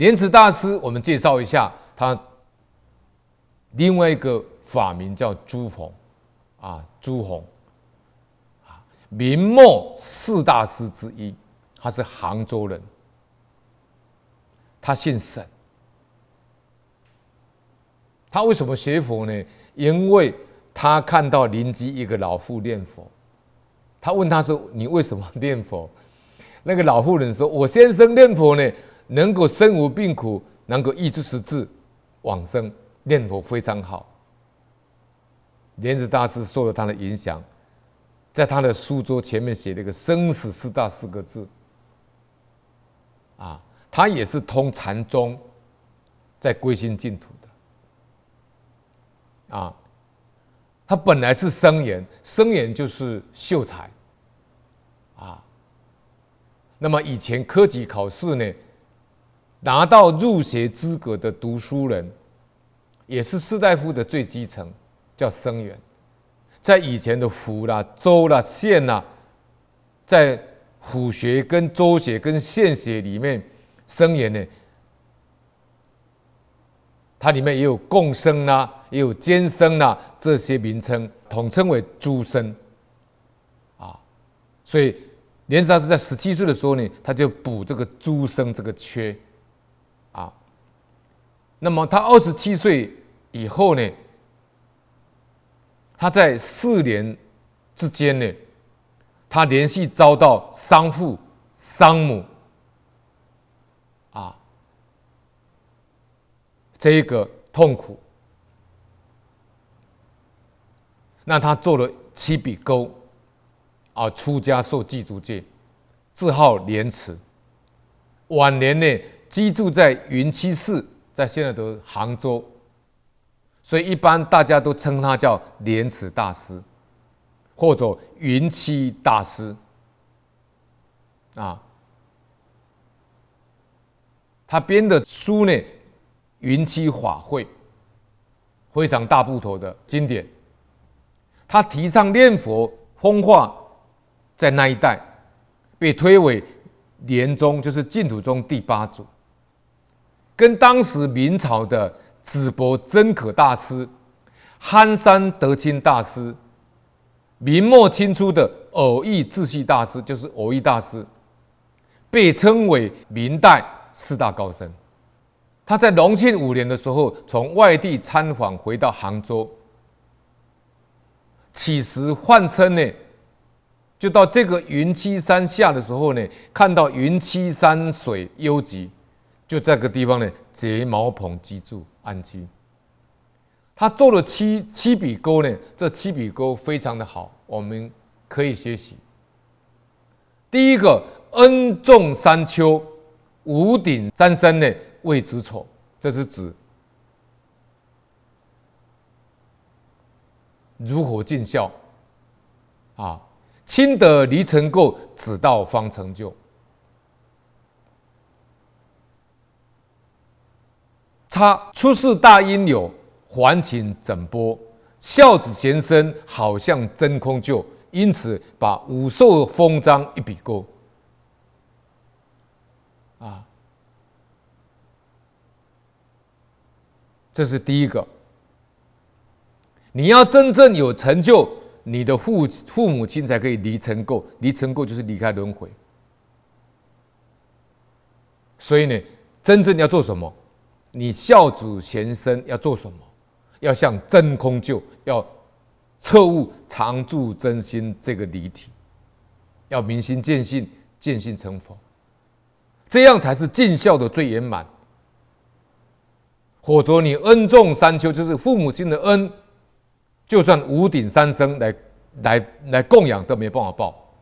莲池大师，我们介绍一下他另外一个法名叫朱红，啊，朱红，啊，明末四大师之一，他是杭州人，他姓沈，他为什么学佛呢？因为他看到邻居一个老妇念佛，他问他说：“你为什么 念佛？”那个老妇人说：“我先生念佛呢。”能够生无病苦，能够医治失智，往生念佛非常好。莲子大师受了他的影响，在他的书桌前面写了一个“生死四大”四个字。啊，他也是通禅宗，在归心净土的。啊，他本来是生言，生言就是秀才。啊，那么以前科举考试呢？拿到入学资格的读书人，也是士大夫的最基层，叫生员。在以前的府啦、州啦、县啦，在府学、跟州学、跟县学里面，生员呢，它里面也有共生啦，也有监生啦，这些名称统称为诸生。啊，所以年少是在十七岁的时候呢，他就补这个诸生这个缺。那么他二十七岁以后呢，他在四年之间呢，他连续遭到丧父、丧母，啊，这个痛苦，那他做了七笔勾，啊，出家受祭祖戒，字号莲池，晚年呢，居住在云栖寺。在现在都杭州，所以一般大家都称他叫莲池大师，或者云栖大师。啊，他编的书呢，《云栖法会》非常大部头的经典。他提倡念佛风化，在那一代被推为莲宗，就是净土宗第八祖。跟当时明朝的紫柏真可大师、憨山德清大师、明末清初的偶义智系大师，就是偶义大师，被称为明代四大高僧。他在隆庆五年的时候，从外地参访回到杭州，起时换称呢，就到这个云栖山下的时候呢，看到云栖山水幽极。就这个地方呢，睫毛棚脊柱安居。他做了七七笔勾呢，这七笔勾非常的好，我们可以学习。第一个，恩重山丘，五顶三生呢，谓之丑，这是指如何尽孝。啊，亲得离尘垢，子道方成就。差出世大因有还请整波孝子贤孙好像真空就因此把五受封章一笔勾啊，这是第一个。你要真正有成就，你的父父母亲才可以离尘垢，离尘垢就是离开轮回。所以呢，真正要做什么？你孝子贤孙要做什么？要向真空就要彻悟常住真心这个离体，要明心见性，见性成佛，这样才是尽孝的最圆满。否则，你恩重三秋，就是父母亲的恩，就算五顶三生来来来供养都没办法报，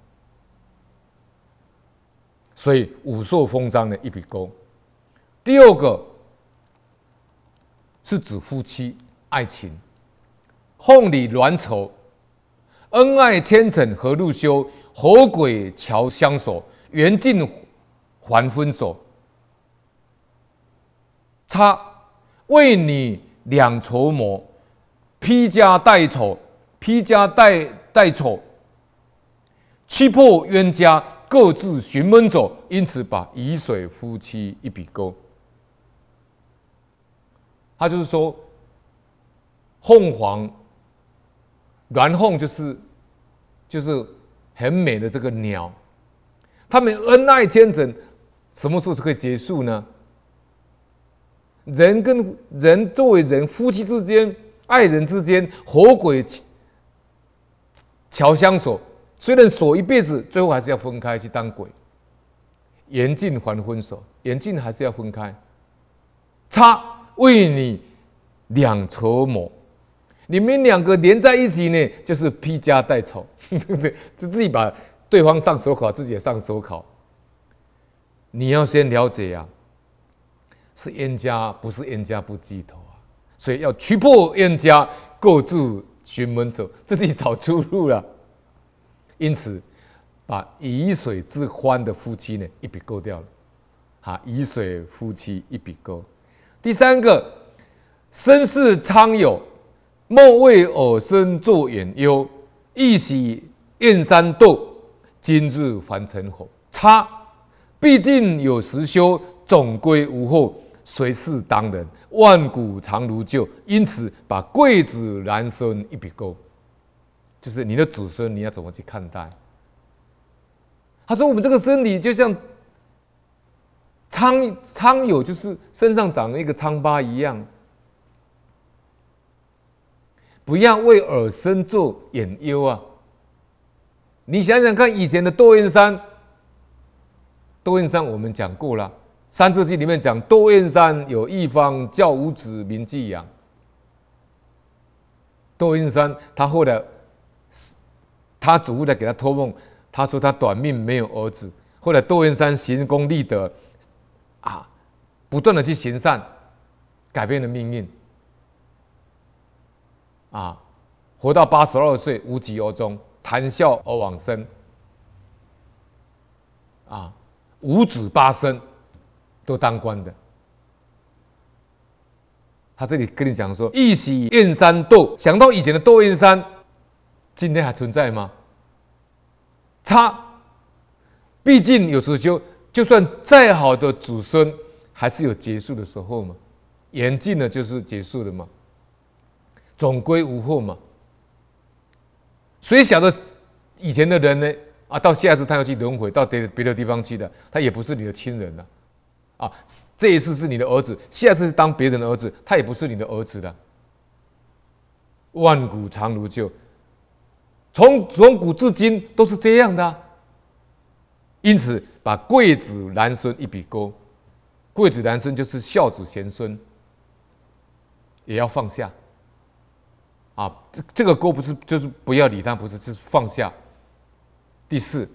所以五受封章的一笔勾。第二个。是指夫妻爱情，凤里鸾愁，恩爱千层何路修？何鬼桥相守，缘尽还分手。差为你两筹谋，披家带丑，披家带带丑，气破冤家各自寻门走，因此把沂水夫妻一笔勾。他就是说，凤凰，然后就是就是很美的这个鸟，他们恩爱天成，什么时候才可以结束呢？人跟人作为人，夫妻之间、爱人之间，活鬼，桥相锁，虽然锁一辈子，最后还是要分开去当鬼。严禁还婚手，严禁还是要分开，擦。为你两筹谋，你们两个连在一起呢，就是披家带草，对不对？就自己把对方上手考，自己也上手考。你要先了解呀，是冤家，不是冤家不记仇啊。所以要驱破冤家，各住寻门走，自己找出路了。因此，把以水之欢的夫妻呢，一笔勾掉了。啊，以水夫妻一笔勾。第三个，身世苍有，莫为偶身作远忧。一喜燕山渡，今日还成火。差，毕竟有时修，总归无后，谁是当人？万古长如旧。因此，把贵子男孙一笔勾。就是你的子孙，你要怎么去看待？他说：“我们这个身体就像……”苍苍有就是身上长了一个苍疤一样，不要为耳身做隐忧啊！你想想看，以前的窦燕山，窦燕山我们讲过了，《三字经》里面讲，窦燕山有一方教五子，名俱扬。窦燕山他后来，他祖父在给他托梦，他说他短命，没有儿子。后来窦燕山行功立德。啊，不断的去行善，改变了命运。啊，活到八十二岁，无疾而终，谈笑而往生。啊，五子八孙都当官的。他这里跟你讲说，一洗燕山窦，想到以前的窦燕山，今天还存在吗？差，毕竟有候就就算再好的祖孙，还是有结束的时候嘛。言尽了就是结束的嘛。总归无后嘛。所以想着以前的人呢，啊，到下次他要去轮回，到别别的地方去的，他也不是你的亲人了。啊，这一次是你的儿子，下次是当别人的儿子，他也不是你的儿子了。万古长如旧，从从古至今都是这样的。因此。把贵子男孙一笔勾，贵子男孙就是孝子贤孙，也要放下。啊，这这个勾不是，就是不要理他，不是，就是放下。第四，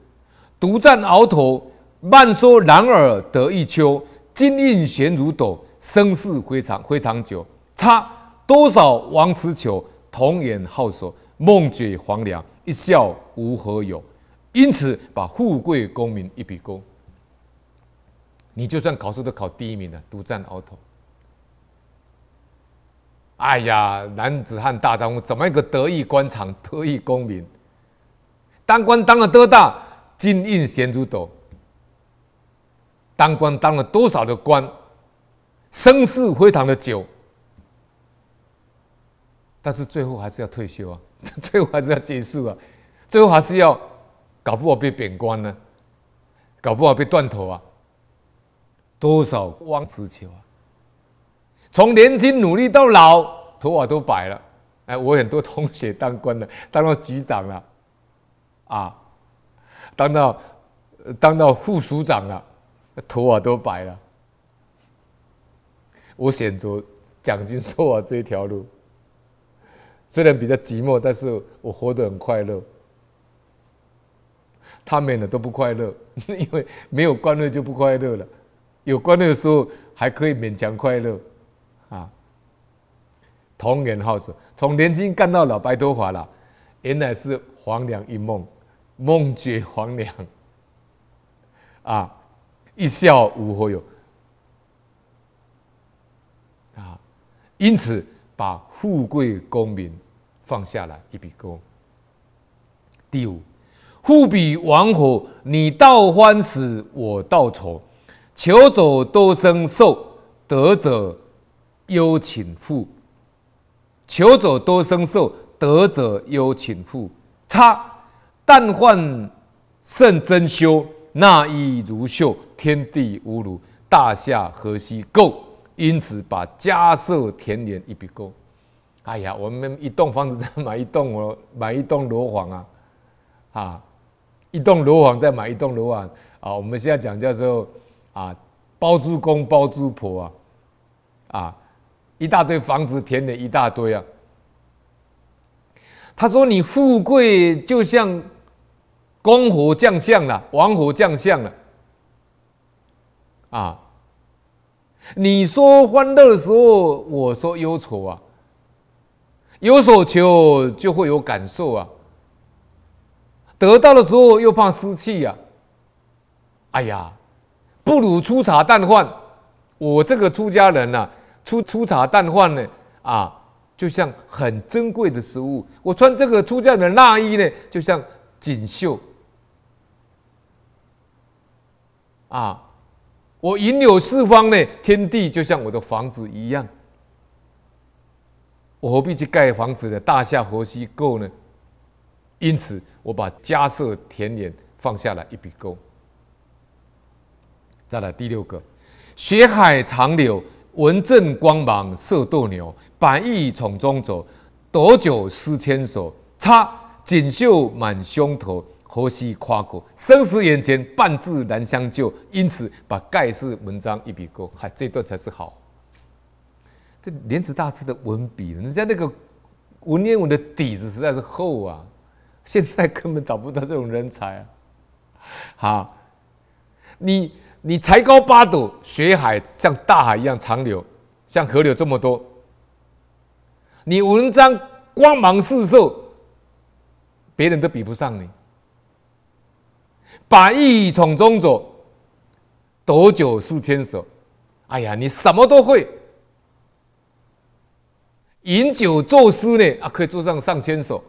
独占鳌头，慢说男儿得一秋，金印悬如斗，声势非常非常久。差多少王师久，童言好说，梦觉黄粱，一笑无何有。因此，把富贵功名一笔勾。你就算考试都考第一名了，独占鳌头。哎呀，男子汉大丈夫，怎么一个得意官场，得意功名？当官当了多大，金印咸猪斗；当官当了多少的官，声势非常的久。但是最后还是要退休啊，最后还是要结束啊，最后还是要。搞不好被贬官呢，搞不好被断头啊！多少汪子求啊！从年轻努力到老，头发都白了。哎，我很多同学当官的，当到局长了，啊，当到当到副署长了，头发都白了。我选择奖金说入这一条路，虽然比较寂寞，但是我活得很快乐。他们了都不快乐，因为没有官乐就不快乐了，有官乐的时候还可以勉强快乐，啊，童言好说，从年轻干到老，白头发了，原来是黄粱一梦，梦觉黄粱，啊，一笑无后有，啊，因此把富贵功名放下来一笔勾，第五。互比王侯，你道欢喜我道愁，求者多生受，得者忧寝户。求者多生受，得者忧寝户。差，但患肾真修，纳衣如秀，天地无如大夏河西垢。因此把家舍田连一笔勾。哎呀，我们一栋房子再买一栋，哦，买一栋楼房啊，啊。一栋楼房再买一栋楼房啊！我们现在讲叫做啊，包租公包租婆啊，啊，一大堆房子填了一大堆啊。他说：“你富贵就像公侯将相了，王侯将相了啊！你说欢乐的时候，我说忧愁啊，有所求就会有感受啊。”得到的时候又怕失去呀，哎呀，不如粗茶淡饭。我这个出家人呢，粗粗茶淡饭呢，啊，就像很珍贵的食物。我穿这个出家人的衲衣呢，就像锦绣。啊，我云游四方呢，天地就像我的房子一样。我何必去盖房子呢？大夏何须够呢？因此。我把家色田连放下了一笔勾。再来第六个，学海长流，文正光芒射斗牛，百意从中走，夺酒诗千首，插锦绣满胸头，何须夸口？生死眼前半字难相救，因此把盖世文章一笔勾。嗨，这段才是好。这连词大师的文笔，人家那个文言文的底子实在是厚啊。现在根本找不到这种人才啊！好，你你才高八斗，学海像大海一样长流，像河流这么多。你文章光芒四射，别人都比不上你。把从中走，斗酒数千首。哎呀，你什么都会，饮酒作诗呢啊，可以作上上千首。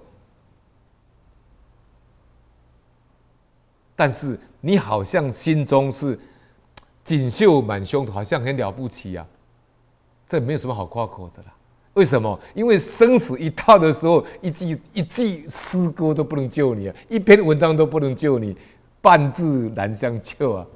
但是你好像心中是锦绣满胸，好像很了不起啊！这没有什么好夸口的啦。为什么？因为生死一套的时候，一句一句诗歌都不能救你，啊，一篇文章都不能救你，半字难相救啊！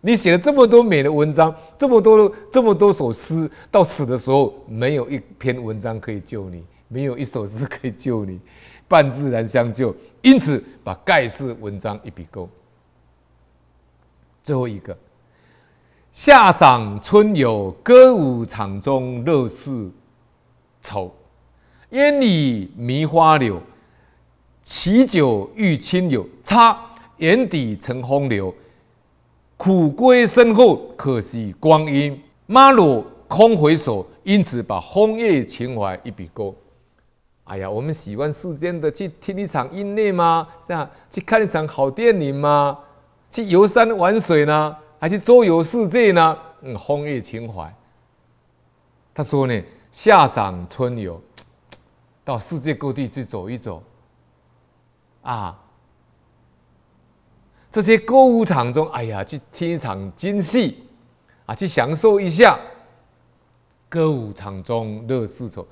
你写了这么多美的文章，这么多这么多首诗，到死的时候没有一篇文章可以救你，没有一首诗可以救你。半自然相救，因此把盖世文章一笔勾。最后一个，夏赏春游，歌舞场中乐事愁，烟里迷花柳，旗酒遇亲友，插眼底成风流，苦归身后，可惜光阴，马鲁空回首，因此把枫叶情怀一笔勾。哎呀，我们喜欢世间的去听一场音乐吗？这样去看一场好电影吗？去游山玩水呢，还是周游世界呢？嗯，风月情怀。他说呢，夏赏春游，到世界各地去走一走。啊，这些歌舞场中，哎呀，去听一场京戏，啊，去享受一下歌舞场中乐事愁。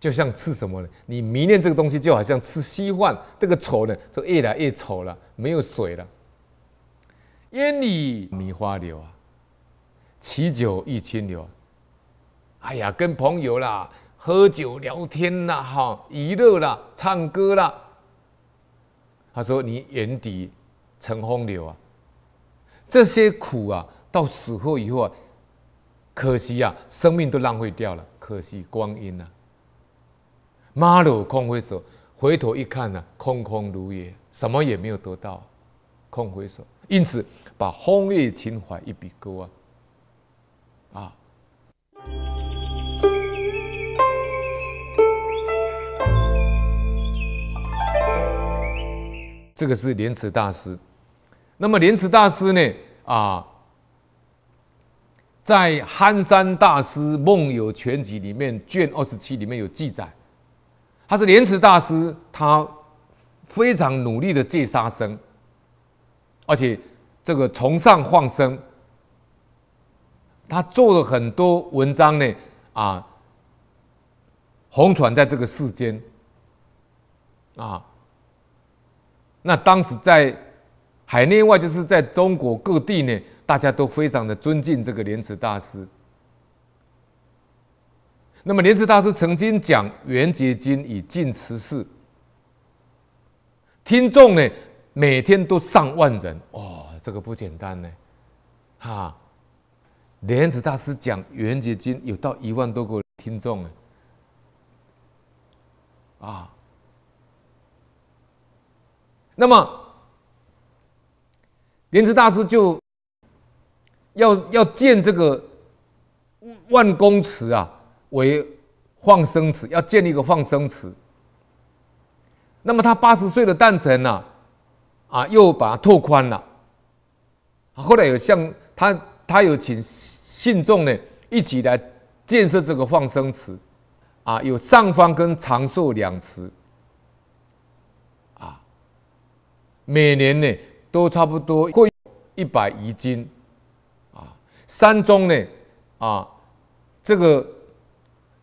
就像吃什么呢？你迷恋这个东西，就好像吃稀饭。这个丑呢，就越来越丑了，没有水了。烟里米花流啊，旗酒易清流。哎呀，跟朋友啦喝酒聊天啦，哈，娱乐啦，唱歌啦。他说：“你眼底成风流啊，这些苦啊，到死后以后啊，可惜啊，生命都浪费掉了，可惜光阴啊。”马鲁空挥手，回头一看呢，空空如也，什么也没有得到，空挥手，因此把风月情怀一笔勾啊，啊！这个是莲池大师。那么莲池大师呢，啊，在憨山大师梦游全集里面卷二十七里面有记载。他是莲池大师，他非常努力的戒杀生，而且这个崇尚放生，他做了很多文章呢啊。红传在这个世间啊，那当时在海内外，就是在中国各地呢，大家都非常的尊敬这个莲池大师。那么莲池大师曾经讲“圆结晶以尽慈世”，听众呢每天都上万人，哇，这个不简单呢，哈！莲池大师讲“圆结晶”有到一万多个听众呢，啊，那么莲池大师就要要建这个万公祠啊。为放生池要建立一个放生池，那么他八十岁的诞辰呢，啊，又把它拓宽了。后来有向他，他有请信众呢一起来建设这个放生池，啊，有上方跟长寿两池，啊，每年呢都差不多过一百余斤，啊，山中呢啊这个。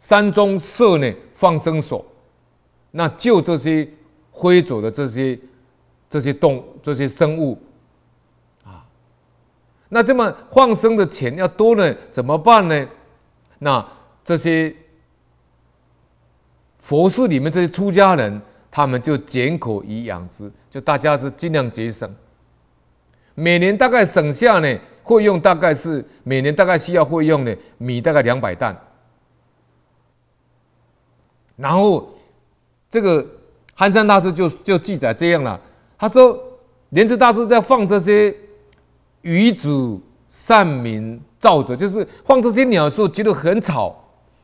山中设呢放生所，那就这些灰走的这些这些动这些生物，啊，那这么放生的钱要多呢，怎么办呢？那这些佛寺里面这些出家人，他们就捡口以养殖，就大家是尽量节省，每年大概省下呢会用大概是每年大概需要会用呢米大概两百担。然后，这个寒山大师就就记载这样了。他说，莲池大师在放这些鱼主、善名造者，就是放这些鸟的时候，觉得很吵。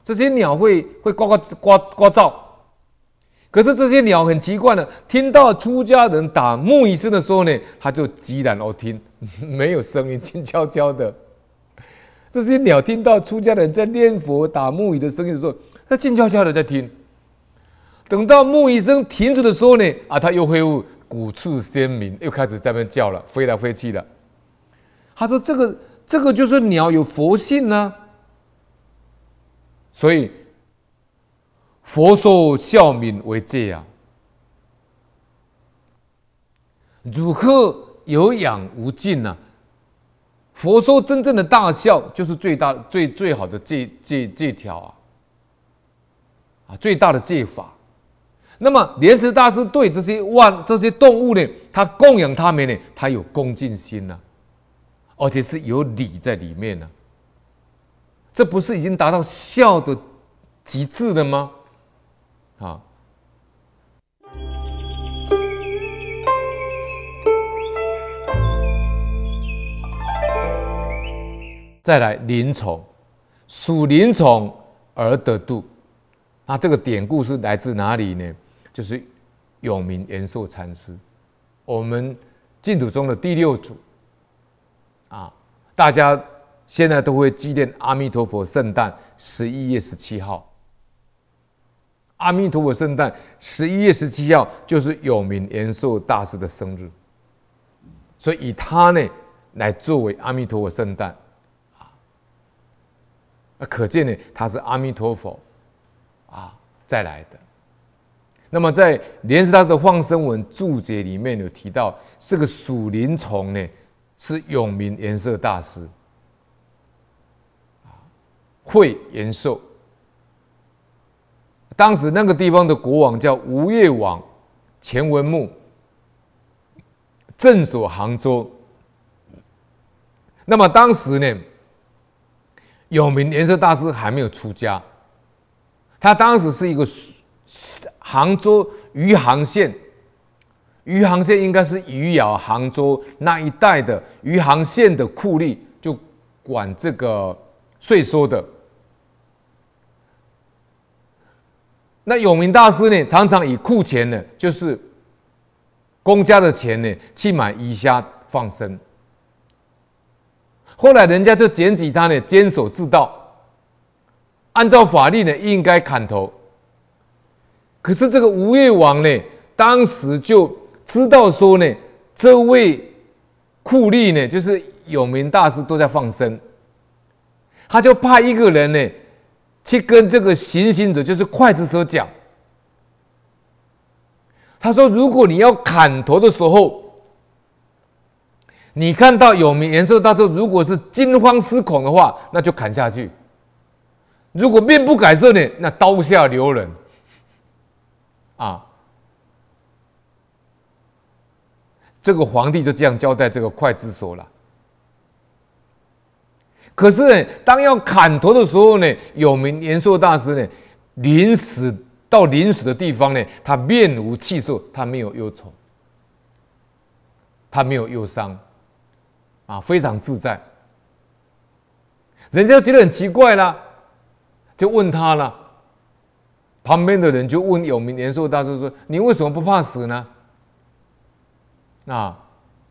这些鸟会会呱呱呱呱噪。可是这些鸟很奇怪的，听到出家人打木鱼声的时候呢，它就寂然而听，没有声音，静悄悄的。这些鸟听到出家人在念佛打木鱼的声音的时候，它静悄悄的在听。等到木鱼声停止的时候呢，啊，他又恢复骨刺鲜明，又开始在那边叫了，飞来飞去的。他说：“这个，这个就是鸟有佛性呢。所以佛说孝敏为戒啊，汝克有养无尽呢？佛说真正的大孝就是最大、最最好的戒戒戒条啊，啊，最大的戒法。”那么莲池大师对这些万这些动物呢，他供养他们呢，他有恭敬心呢，而且是有礼在里面呢。这不是已经达到孝的极致了吗？啊！再来林宠，属林宠而得度。那这个典故是来自哪里呢？就是永明延寿禅师，我们净土中的第六祖啊，大家现在都会纪念阿弥陀佛圣诞，十一月十七号。阿弥陀佛圣诞，十一月十七号就是永明延寿大师的生日，所以以他呢来作为阿弥陀佛圣诞啊，那可见呢他是阿弥陀佛啊再来的。那么在联石大的放生文注解里面有提到，这个鼠灵虫呢是永明颜色大师，会延寿。当时那个地方的国王叫吴越王钱文木，镇守杭州。那么当时呢，永明颜色大师还没有出家，他当时是一个。杭州余杭县，余杭县应该是余姚、杭州那一带的余杭县的库吏，就管这个税收的。那永明大师呢，常常以库钱呢，就是公家的钱呢，去买鱼虾放生。后来人家就检举他呢，监守自盗，按照法律呢，应该砍头。可是这个吴越王呢，当时就知道说呢，这位酷吏呢，就是有名大师都在放生，他就派一个人呢，去跟这个行刑者，就是刽子手讲，他说：如果你要砍头的时候，你看到有名颜寿大师如果是惊慌失恐的话，那就砍下去；如果面不改色呢，那刀下留人。啊！这个皇帝就这样交代这个刽子手了。可是呢，当要砍头的时候呢，有名延寿大师呢，临死到临死的地方呢，他面无气色，他没有忧愁，他没有忧伤，啊，非常自在。人家觉得很奇怪啦，就问他了。旁边的人就问有名延寿大师说：“你为什么不怕死呢？”那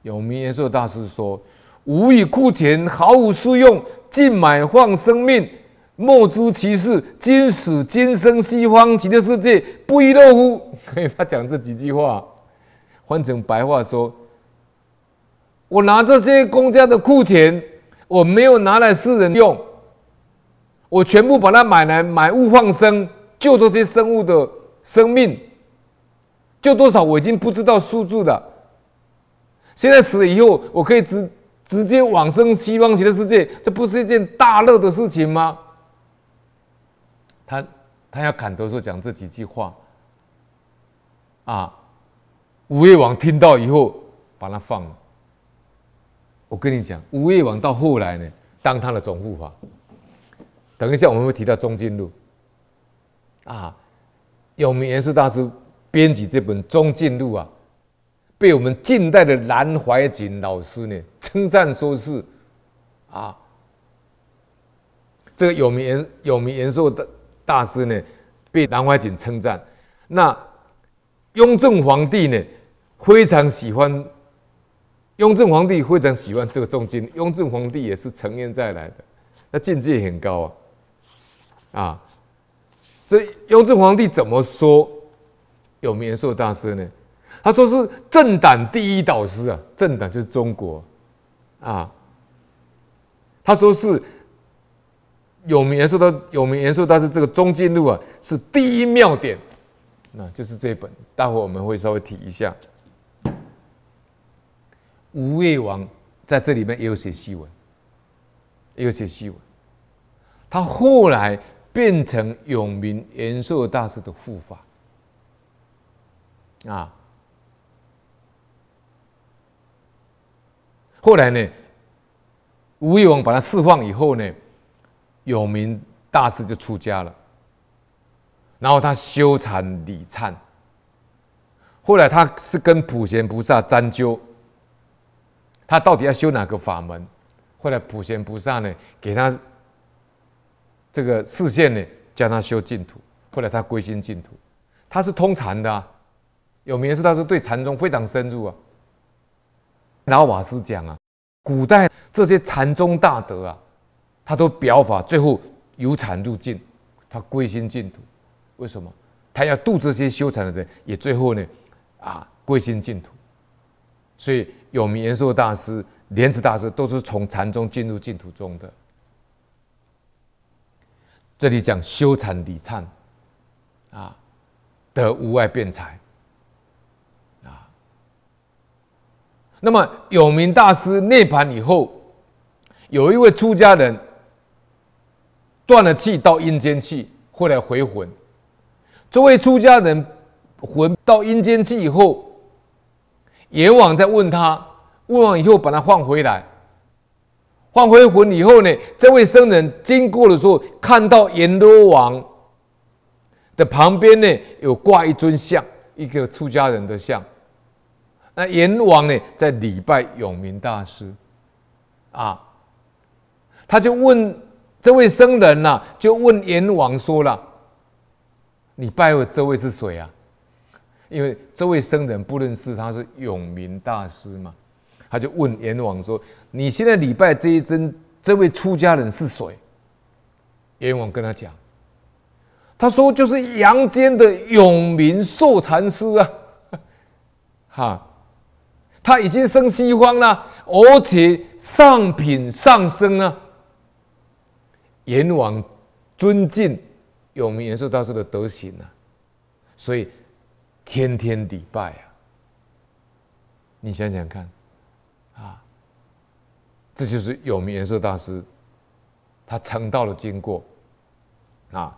有名延寿大师说：“吾以库钱毫无私用，尽买放生命，莫诸其事。今死今生西方极乐世界，不亦乐乎？”他讲这几句话，换成白话说：“我拿这些公家的库钱，我没有拿来私人用，我全部把它买来买物放生。”救这些生物的生命，救多少我已经不知道数字的。现在死了以后，我可以直直接往生西方极乐世界，这不是一件大乐的事情吗？他他要砍头说讲这几句话，啊，五夜王听到以后把他放了。我跟你讲，五夜王到后来呢，当他的总护法。等一下我们会提到中金路。啊，有名元素大师编辑这本《中进录》啊，被我们近代的南怀瑾老师呢称赞，说是啊，这个有名严有名元素的大师呢被南怀瑾称赞。那雍正皇帝呢非常喜欢，雍正皇帝非常喜欢这个《中进》。雍正皇帝也是成年再来的，那境界很高啊，啊。这雍正皇帝怎么说？有名言说大师呢？他说是政党第一导师啊，政党就是中国啊。他说是有名言说的有名言说大师，这个中经路啊是第一妙点，那就是这本。待会我们会稍微提一下。吴越王在这里面也有写戏文，也有写戏文，他后来。变成永明延寿大师的护法，啊，后来呢，吴越王把他释放以后呢，永明大师就出家了，然后他修禅理忏，后来他是跟普贤菩萨沾灸，他到底要修哪个法门？后来普贤菩萨呢，给他。这个视线呢，叫他修净土。后来他归心净土，他是通禅的啊。有名言说，他是对禅宗非常深入啊。然后瓦斯讲啊，古代这些禅宗大德啊，他都表法，最后由禅入净，他归心净土。为什么？他要度这些修禅的人，也最后呢，啊，归心净土。所以有名言说，大师莲池大师都是从禅宗进入净土中的。这里讲修禅理忏，啊，得无碍辩才，啊。那么永明大师涅盘以后，有一位出家人断了气，到阴间去，后来回魂。这位出家人魂到阴间去以后，阎王在问他，问完以后把他放回来。放回魂以后呢，这位僧人经过的时候，看到阎罗王的旁边呢，有挂一尊像，一个出家人的像。那阎王呢，在礼拜永明大师，啊，他就问这位僧人呐，就问阎王说了：“你拜我这位是谁啊？”因为这位僧人不认识他是永明大师嘛，他就问阎王说。你现在礼拜这一尊这位出家人是谁？阎王跟他讲，他说就是阳间的永明寿禅师啊，哈，他已经升西方了，而且上品上升了。阎王尊敬永明延寿大师的德行呢，所以天天礼拜啊。你想想看。这就是有名颜色大师，他成道的经过，啊。